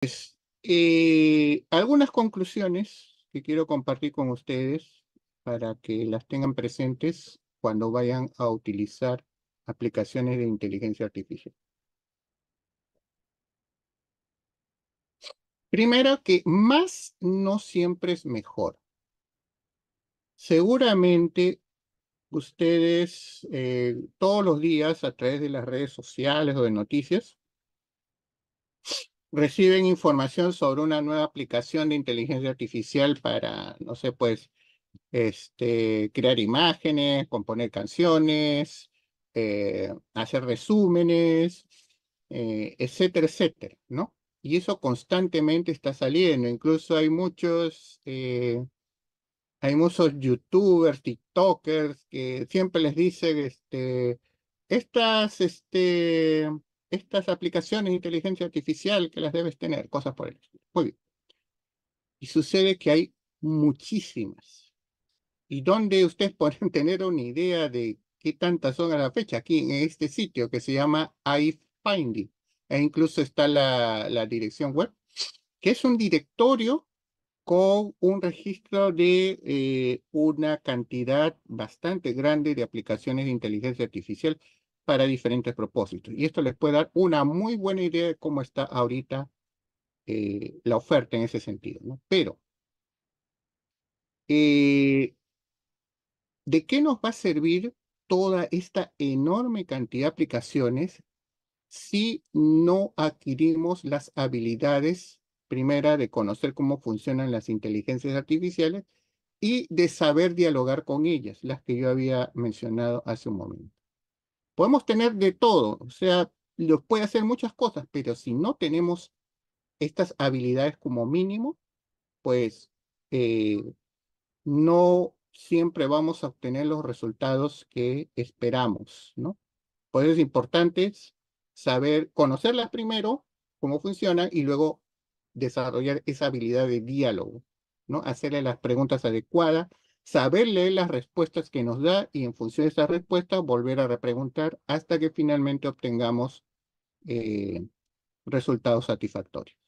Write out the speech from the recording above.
Pues, eh, algunas conclusiones que quiero compartir con ustedes para que las tengan presentes cuando vayan a utilizar aplicaciones de inteligencia artificial. Primero, que más no siempre es mejor. Seguramente ustedes eh, todos los días a través de las redes sociales o de noticias reciben información sobre una nueva aplicación de inteligencia artificial para, no sé, pues, este, crear imágenes, componer canciones, eh, hacer resúmenes, eh, etcétera, etcétera, ¿no? Y eso constantemente está saliendo. Incluso hay muchos, eh, hay muchos youtubers, tiktokers que siempre les dicen, este, estas, este, estas aplicaciones de inteligencia artificial que las debes tener, cosas por el estilo. Muy bien. Y sucede que hay muchísimas. Y donde ustedes pueden tener una idea de qué tantas son a la fecha, aquí en este sitio que se llama iFinding, e incluso está la, dirección web, que es un directorio con un registro de eh, una cantidad bastante grande de aplicaciones de inteligencia artificial para diferentes propósitos. Y esto les puede dar una muy buena idea de cómo está ahorita eh, la oferta en ese sentido. Pero, eh, ¿de qué nos va a servir toda esta enorme cantidad de aplicaciones si no adquirimos las habilidades, primera, de conocer cómo funcionan las inteligencias artificiales y de saber dialogar con ellas, las que yo había mencionado hace un momento. Podemos tener de todo, o sea, los puede hacer muchas cosas, pero si no tenemos estas habilidades como mínimo, pues eh, no siempre vamos a obtener los resultados que esperamos, ¿no? Por eso es importante saber, conocerlas primero, cómo funcionan, y luego desarrollar esa habilidad de diálogo, ¿no? Hacerle las preguntas adecuadas, saber leer las respuestas que nos da y en función de esas respuestas volver a repreguntar hasta que finalmente obtengamos eh, resultados satisfactorios.